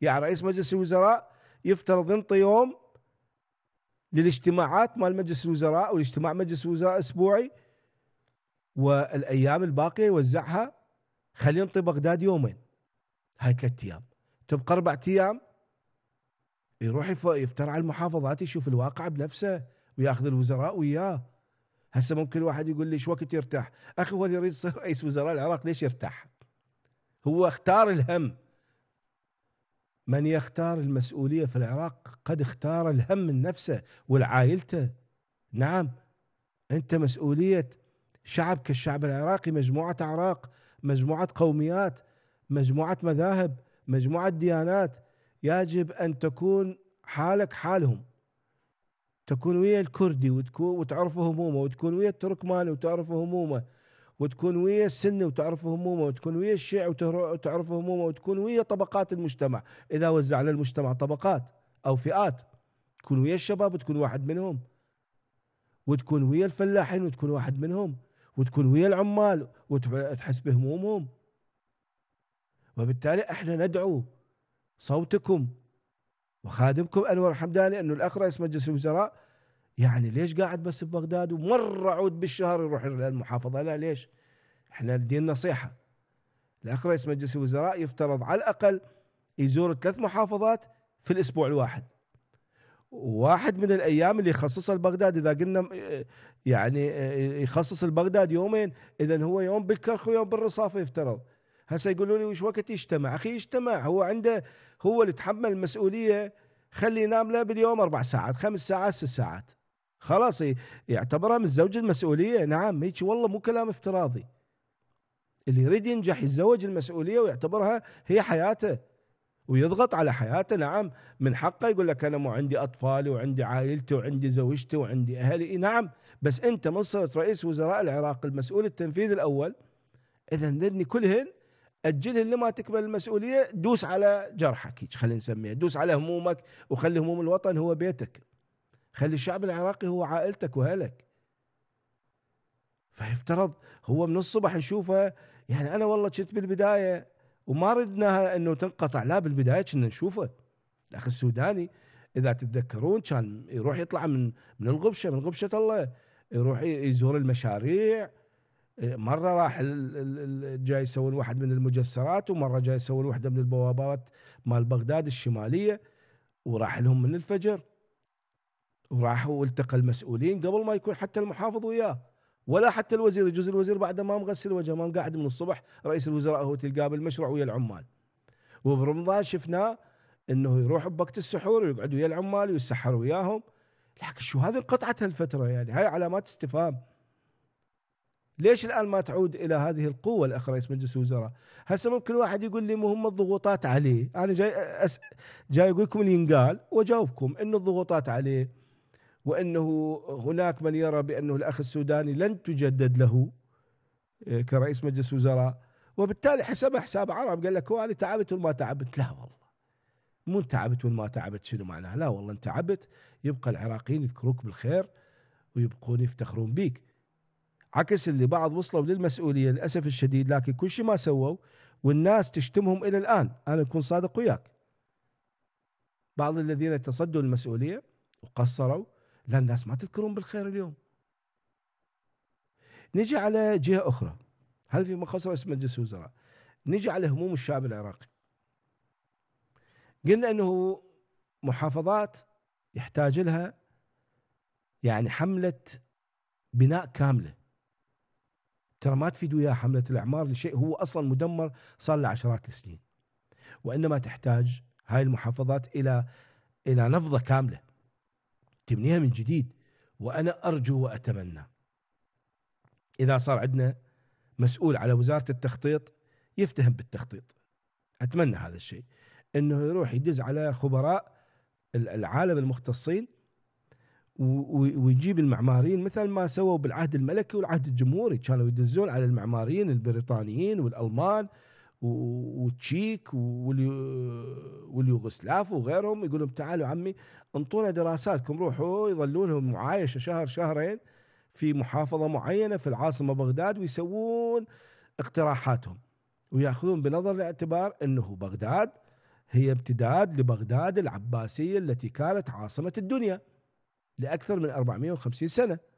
يعني رئيس مجلس الوزراء يفترض ينطي يوم للاجتماعات مال مجلس الوزراء والاجتماع مجلس الوزراء اسبوعي والايام الباقيه يوزعها خلي ينطي بغداد يومين هاي ثلاث ايام تبقى اربع ايام يروح يفتر على المحافظات يشوف الواقع بنفسه وياخذ الوزراء وياه هسه ممكن واحد يقول لي شو وقت يرتاح اخي هو اللي يريد يصير رئيس وزراء العراق ليش يرتاح هو اختار الهم من يختار المسؤولية في العراق قد اختار الهم من نفسه والعائلته نعم أنت مسؤولية شعب كالشعب العراقي مجموعة أعراق مجموعة قوميات مجموعة مذاهب مجموعة ديانات يجب أن تكون حالك حالهم تكون ويا الكردي وتكون وتعرف همومه وتكون ويا التركماني وتعرف همومه وتكون ويا السنة وتعرف همومه وتكون ويا الشيع وتعرف همومه وتكون ويا طبقات المجتمع إذا وزعنا المجتمع طبقات أو فئات تكون ويا الشباب وتكون واحد منهم وتكون ويا الفلاحين وتكون واحد منهم وتكون ويا العمال وتحس بهمومهم وبالتالي احنا ندعو صوتكم وخادمكم انور الحمداني انه الاخ رئيس مجلس الوزراء يعني ليش قاعد بس ببغداد ومره عود بالشهر يروح للمحافظه لا ليش؟ احنا ندين نصيحه الاخ رئيس مجلس الوزراء يفترض على الاقل يزور ثلاث محافظات في الاسبوع الواحد واحد من الايام اللي يخصصها لبغداد اذا قلنا آه، يعني آه، يخصص لبغداد يومين اذا هو يوم بالكرخ ويوم بالرصافه يفترض هسه يقولوا لي وش وقت يجتمع اخي يجتمع هو عنده هو اللي تحمل المسؤوليه خلي ينام له باليوم اربع ساعات خمس ساعات ست ساعات خلاص يعتبرها من الزوج المسؤوليه نعم هيك والله مو كلام افتراضي اللي يريد ينجح يتزوج المسؤوليه ويعتبرها هي حياته ويضغط على حياته نعم من حقه يقول لك انا مو عندي اطفالي وعندي عائلتي وعندي زوجتي وعندي اهلي نعم بس انت من صرت رئيس وزراء العراق المسؤول التنفيذي الاول اذا ذني كلهن اجلهن لما تكمل المسؤوليه دوس على جرحك خلينا نسميها دوس على همومك وخلي هموم الوطن هو بيتك خلي الشعب العراقي هو عائلتك واهلك فيفترض هو من الصبح يشوفه يعني انا والله كنت بالبدايه وما ردناها انه تنقطع لا بالبدايه كنا نشوفه الاخ السوداني اذا تتذكرون كان يروح يطلع من من الغبشه من غبشه الله يروح يزور المشاريع مره راح جاي يسوي واحد من المجسرات ومره جاي يسوي واحده من البوابات مال بغداد الشماليه وراح لهم من الفجر وراح والتقى المسؤولين قبل ما يكون حتى المحافظ وياه ولا حتى الوزير يجوز الوزير بعد ما مغسل وجهه ما قاعد من الصبح رئيس الوزراء هو تلقاه بالمشروع ويا العمال وبرمضان شفناه انه يروح بوقت السحور ويقعد ويا العمال ويسحر وياهم لكن شو هذه القطعة هالفترة يعني هاي علامات استفهام ليش الآن ما تعود إلى هذه القوة الأخ رئيس مجلس الوزراء هسه ممكن واحد يقول لي مهم الضغوطات عليه أنا جاي أس... جاي أقول لكم اللي ينقال وأجاوبكم إنه الضغوطات عليه وأنه هناك من يرى بأنه الأخ السوداني لن تجدد له آه، كرئيس مجلس وزراء وبالتالي حسبها حساب عرب قال لك وانا أنا تعبت وما تعبت لا والله مو تعبت وما تعبت شنو معناها لا والله انت تعبت يبقى العراقيين يذكروك بالخير ويبقون يفتخرون بيك عكس اللي بعض وصلوا للمسؤوليه للاسف الشديد لكن كل شيء ما سووا والناس تشتمهم الى الان انا اكون صادق وياك بعض الذين تصدوا المسؤوليه وقصروا لا الناس ما تذكرون بالخير اليوم نجي على جهة أخرى هذا في مخصص رئيس مجلس الوزراء نجي على هموم الشعب العراقي قلنا أنه محافظات يحتاج لها يعني حملة بناء كاملة ترى ما تفيد وياها حملة الإعمار لشيء هو أصلا مدمر صار له عشرات السنين وإنما تحتاج هاي المحافظات إلى إلى نفضة كاملة تبنيها من جديد وأنا أرجو وأتمنى إذا صار عندنا مسؤول على وزارة التخطيط يفتهم بالتخطيط أتمنى هذا الشيء أنه يروح يدز على خبراء العالم المختصين ويجيب المعماريين مثل ما سووا بالعهد الملكي والعهد الجمهوري كانوا يدزون على المعماريين البريطانيين والألمان وتشيك واليوغسلاف وغيرهم يقول لهم تعالوا عمي انطونا دراساتكم روحوا يظلونهم معايشه شهر شهرين في محافظه معينه في العاصمه بغداد ويسوون اقتراحاتهم وياخذون بنظر الاعتبار انه بغداد هي امتداد لبغداد العباسيه التي كانت عاصمه الدنيا لاكثر من 450 سنه